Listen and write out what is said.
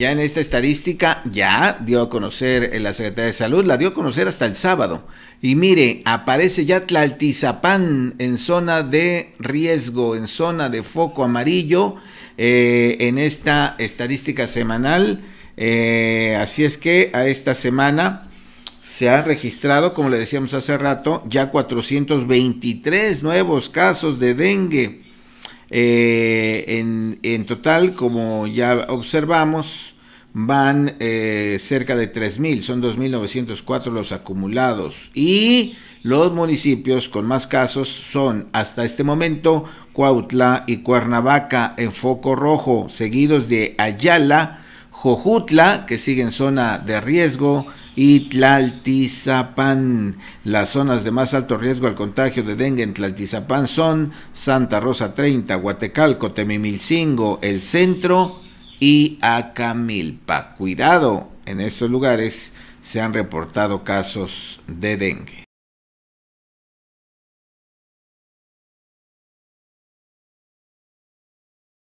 Ya en esta estadística ya dio a conocer en eh, la Secretaría de Salud, la dio a conocer hasta el sábado. Y mire, aparece ya Tlaltizapán en zona de riesgo, en zona de foco amarillo, eh, en esta estadística semanal. Eh, así es que a esta semana se han registrado, como le decíamos hace rato, ya 423 nuevos casos de dengue eh, en, total, como ya observamos, van eh, cerca de 3.000, son 2.904 los acumulados. Y los municipios con más casos son hasta este momento Cuautla y Cuernavaca en foco rojo, seguidos de Ayala, Jojutla, que sigue en zona de riesgo, y Tlaltizapán. Las zonas de más alto riesgo al contagio de dengue en Tlaltizapán son Santa Rosa 30, Guatecalco, Temimilcingo, El Centro y Acamilpa. Cuidado, en estos lugares se han reportado casos de dengue.